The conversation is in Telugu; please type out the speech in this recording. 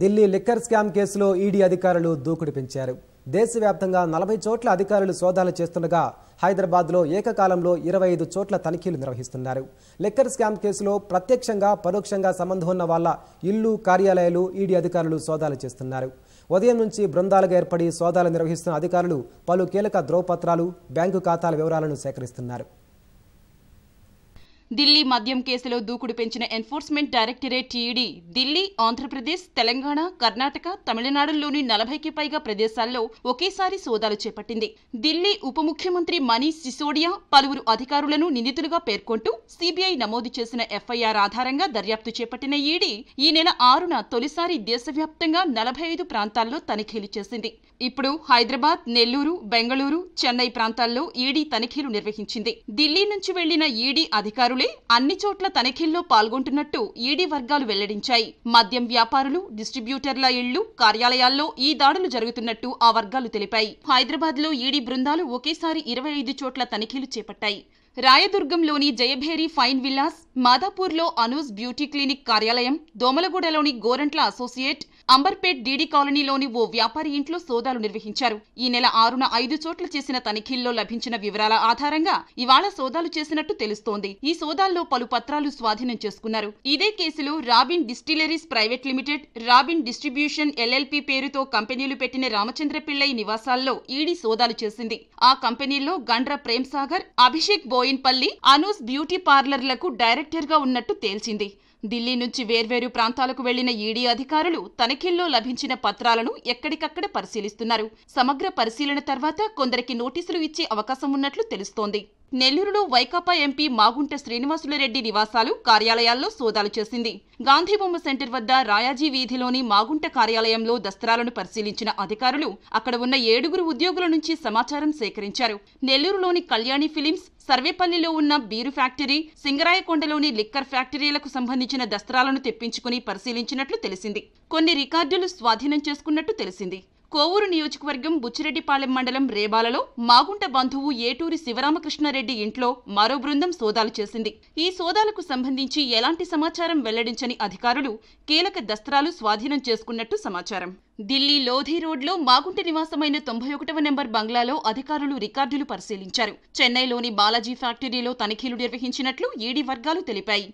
ఢిల్లీ లిక్కర్ స్కామ్ కేసులో ఈడీ అధికారులు దూకుడు పెంచారు దేశవ్యాప్తంగా నలభై చోట్ల అధికారులు సోదాలు చేస్తుండగా హైదరాబాద్లో ఏకకాలంలో ఇరవై ఐదు చోట్ల తనిఖీలు నిర్వహిస్తున్నారు లిక్కర్ స్కామ్ కేసులో ప్రత్యక్షంగా పరోక్షంగా సంబంధం ఉన్న వాళ్ళ ఇల్లు కార్యాలయాలు ఈడీ అధికారులు సోదాలు చేస్తున్నారు ఉదయం నుంచి బృందాలుగా ఏర్పడి సోదాలు నిర్వహిస్తున్న అధికారులు పలు కీలక ద్రోపత్రాలు బ్యాంకు ఖాతాల వివరాలను సేకరిస్తున్నారు ఢిల్లీ మద్యం కేసులో దూకుడు పెంచిన ఎన్ఫోర్స్మెంట్ డైరెక్టరేట్ టీఈడీ ఢిల్లీ ఆంధ్రప్రదేశ్ తెలంగాణ కర్ణాటక తమిళనాడులోని నలభైకి పైగా ప్రదేశాల్లో ఒకేసారి సోదాలు చేపట్టింది ఢిల్లీ ఉప ముఖ్యమంత్రి మనీష్ సిసోడియా పలువురు అధికారులను నిందితులుగా పేర్కొంటూ సిబిఐ నమోదు చేసిన ఎఫ్ఐఆర్ ఆధారంగా దర్యాప్తు చేపట్టిన ఈడీ ఈ నెల ఆరున తొలిసారి దేశవ్యాప్తంగా నలభై ఐదు ప్రాంతాల్లో తనిఖీలు చేసింది ఇప్పుడు హైదరాబాద్ నెల్లూరు బెంగళూరు చెన్నై ప్రాంతాల్లో ఈడీ తనిఖీలు నిర్వహించింది ఢిల్లీ నుంచి వెళ్లిన ఈడీ అధికారులు అధికారులే అన్ని చోట్ల తనిఖీల్లో పాల్గొంటున్నట్టు ఈడీ వర్గాలు వెల్లడించాయి మద్యం వ్యాపారులు డిస్ట్రిబ్యూటర్ల ఇళ్లు కార్యాలయాల్లో ఈ దాడులు జరుగుతున్నట్టు ఆ వర్గాలు తెలిపాయి హైదరాబాద్ లో ఈడీ బృందాలు ఒకేసారి ఇరవై ఐదు చోట్ల తనిఖీలు చేపట్టాయి రాయదుర్గంలోని జయభేరి ఫైన్ విల్లాస్ మాదాపూర్లో అనూజ్ బ్యూటీ క్లినిక్ కార్యాలయం దోమలగూడలోని గోరంట్ల అసోసియేట్ అంబర్పేట్ డీడీ కాలనీలోని ఓ వ్యాపారి ఇంట్లో సోదాలు నిర్వహించారు ఈ నెల ఆరున ఐదు చోట్ల చేసిన తనిఖీల్లో లభించిన వివరాల ఆధారంగా ఇవాళ సోదాలు చేసినట్టు తెలుస్తోంది ఈ సోదాల్లో పలు పత్రాలు స్వాధీనం చేసుకున్నారు ఇదే కేసులో Robin distilleries private limited Robin distribution LLP పేరుతో కంపెనీలు పెట్టిన రామచంద్ర నివాసాల్లో ఈడీ సోదాలు చేసింది ఆ కంపెనీల్లో గండ్ర ప్రేమ్ సాగర్ అభిషేక్ బో బోయిన్పల్లి అనూస్ బ్యూటీ పార్లర్లకు డైరెక్టర్గా ఉన్నట్టు తేల్చింది ఢిల్లీ నుంచి వేర్వేరు ప్రాంతాలకు వెళ్లిన ఈడీ అధికారులు తనిఖీల్లో లభించిన పత్రాలను ఎక్కడికక్కడ పరిశీలిస్తున్నారు సమగ్ర పరిశీలన తర్వాత కొందరికి నోటీసులు ఇచ్చే అవకాశం ఉన్నట్లు తెలుస్తోంది నెల్లూరులో వైకాపా ఎంపీ మాగుంట శ్రీనివాసులరెడ్డి నివాసాలు కార్యాలయాల్లో సోదాలు చేసింది గాంధీబొమ్మ సెంటర్ వద్ద రాయాజీ వీధిలోని మాగుంట కార్యాలయంలో దస్త్రాలను పరిశీలించిన అధికారులు అక్కడ ఉన్న ఏడుగురు ఉద్యోగుల నుంచి సమాచారం సేకరించారు నెల్లూరులోని కళ్యాణి ఫిలిమ్స్ సర్వేపల్లిలో ఉన్న బీరు ఫ్యాక్టరీ సింగరాయకొండలోని లిక్కర్ ఫ్యాక్టరీలకు సంబంధించి సంబంధించిన దస్త్రాలను తెప్పించుకుని పరిశీలించినట్లు తెలిసింది కొన్ని రికార్డులు స్వాధీనం చేసుకున్నట్టు తెలిసింది కోవూరు నియోజకవర్గం బుచ్చిరెడ్డిపాలెం మండలం రేబాలలో మాగుంట బంధువు ఏటూరి శివరామకృష్ణారెడ్డి ఇంట్లో మరో బృందం సోదాలు చేసింది ఈ సోదాలకు సంబంధించి ఎలాంటి సమాచారం వెల్లడించని అధికారులు కీలక దస్త్రాలు స్వాధీనం చేసుకున్నట్టు సమాచారం ఢిల్లీ లోధీ రోడ్లో మాగుంట నివాసమైన తొంభై ఒకటవ నెంబర్ బంగ్లాలో అధికారులు రికార్డులు పరిశీలించారు చెన్నైలోని బాలాజీ ఫ్యాక్టరీలో తనిఖీలు నిర్వహించినట్లు ఈడీ వర్గాలు తెలిపాయి